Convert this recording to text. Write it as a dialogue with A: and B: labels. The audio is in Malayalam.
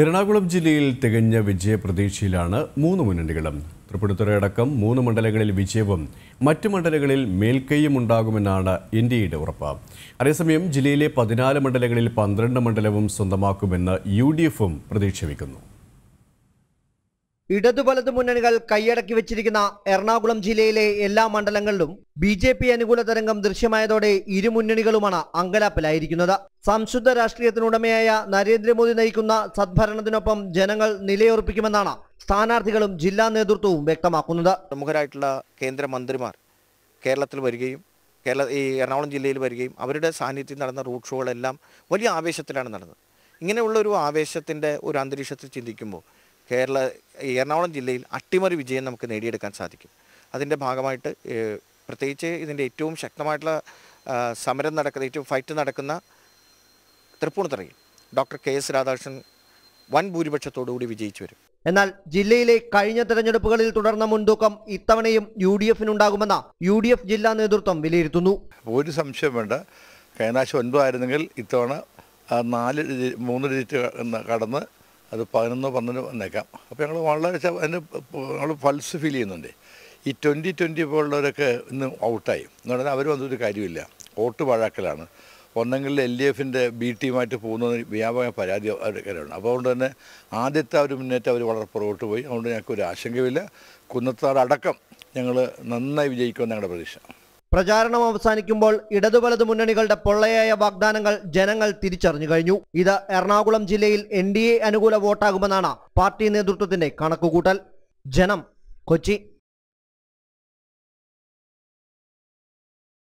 A: എറണാകുളം ജില്ലയിൽ തികഞ്ഞ വിജയപ്രതീക്ഷയിലാണ് മൂന്ന് മുന്നണികളും തൃപ്പുണിത്തുറയടക്കം മൂന്ന് മണ്ഡലങ്ങളിൽ വിജയവും മറ്റു മണ്ഡലങ്ങളിൽ മേൽക്കൈയും ഉണ്ടാകുമെന്നാണ് എൻ ഡി എയുടെ ഉറപ്പ് അതേസമയം ജില്ലയിലെ പതിനാല് മണ്ഡലങ്ങളിൽ പന്ത്രണ്ട് മണ്ഡലവും സ്വന്തമാക്കുമെന്ന് യു ഡി എഫും പ്രതീക്ഷ വയ്ക്കുന്നു
B: ഇടതു വലതു മുന്നണികൾ കൈയടക്കി വെച്ചിരിക്കുന്ന എറണാകുളം ജില്ലയിലെ എല്ലാ മണ്ഡലങ്ങളിലും ബി ജെ പി അനുകൂല തരംഗം ദൃശ്യമായതോടെ ഇരു മുന്നണികളുമാണ് അങ്കലാപ്പിലായിരിക്കുന്നത് സംശുദ്ധ രാഷ്ട്രീയത്തിനുടമയായ നരേന്ദ്രമോദി നയിക്കുന്ന സദ്ഭരണത്തിനൊപ്പം ജനങ്ങൾ നിലയുറപ്പിക്കുമെന്നാണ് സ്ഥാനാർത്ഥികളും ജില്ലാ നേതൃത്വവും വ്യക്തമാക്കുന്നത് പ്രമുഖരായിട്ടുള്ള കേന്ദ്രമന്ത്രിമാർ
C: കേരളത്തിൽ വരികയും കേരള ഈ എറണാകുളം ജില്ലയിൽ വരികയും അവരുടെ സാന്നിധ്യം നടന്ന റോഡ് ഷോകളെല്ലാം വലിയ ആവേശത്തിലാണ് നടന്നത് ഇങ്ങനെയുള്ള ഒരു ആവേശത്തിൻ്റെ ഒരു അന്തരീക്ഷത്തിൽ ചിന്തിക്കുമ്പോൾ കേരള എറണാകുളം ജില്ലയിൽ അട്ടിമറി വിജയം നമുക്ക് നേടിയെടുക്കാൻ സാധിക്കും അതിൻ്റെ ഭാഗമായിട്ട് പ്രത്യേകിച്ച് ഇതിൻ്റെ ഏറ്റവും ശക്തമായിട്ടുള്ള സമരം നടക്കുന്ന ഏറ്റവും ഫൈറ്റ് നടക്കുന്ന തൃപ്പൂണിത്തറയിൽ ഡോക്ടർ കെ എസ് രാധാകൃഷ്ണൻ
B: വൻ ഭൂരിപക്ഷത്തോടുകൂടി വിജയിച്ചു വരും എന്നാൽ ജില്ലയിലെ കഴിഞ്ഞ തെരഞ്ഞെടുപ്പുകളിൽ തുടർന്ന മുൻതൂക്കം ഇത്തവണയും യു ഡി എഫിനുണ്ടാകുമെന്ന യു ഡി എഫ് ജില്ലാ നേതൃത്വം വിലയിരുത്തുന്നു ഒരു സംശയം വേണ്ട
D: കൈനാശം ഒൻപതായിരുന്നെങ്കിൽ ഇത്തവണ നാല് മൂന്ന് ഡിജിറ്റ് കടന്ന് അത് പതിനൊന്നോ പന്ത്രണ്ടോ വന്നേക്കാം അപ്പോൾ ഞങ്ങൾ വളരെ അതിന് ഞങ്ങൾ പൾസ് ഫീൽ ചെയ്യുന്നുണ്ട് ഈ ട്വൻറ്റി ട്വൻറ്റി പോലുള്ളവരൊക്കെ ഇന്ന് ഔട്ടായി എന്ന് പറഞ്ഞാൽ അവർ വന്നൊരു കാര്യമില്ല വോട്ട് പാഴാക്കലാണ് ഒന്നെങ്കിൽ എൽ ഡി എഫിൻ്റെ ബി ടീമായിട്ട് പോകുന്ന വ്യാപക പരാതി അവരുണ്ട് അപ്പോൾ അതുകൊണ്ട് തന്നെ ആദ്യത്തെ ഒരു മുന്നേറ്റം അവർ വളരെ പുറകോട്ട് പോയി അതുകൊണ്ട് ഞങ്ങൾക്ക് ഒരു ആശങ്കയുമില്ല കുന്നത്താറടക്കം ഞങ്ങൾ നന്നായി വിജയിക്കുമെന്ന് ഞങ്ങളുടെ പ്രതീക്ഷ
B: പ്രചാരണം അവസാനിക്കുമ്പോൾ ഇടതു വലതു മുന്നണികളുടെ പൊള്ളയായ വാഗ്ദാനങ്ങൾ ജനങ്ങൾ തിരിച്ചറിഞ്ഞു കഴിഞ്ഞു ഇത് എറണാകുളം ജില്ലയിൽ എൻ ഡി എ അനുകൂല വോട്ടാകുമെന്നാണ് പാർട്ടി നേതൃത്വത്തിന്റെ കണക്കുകൂട്ടൽ ജനം കൊച്ചി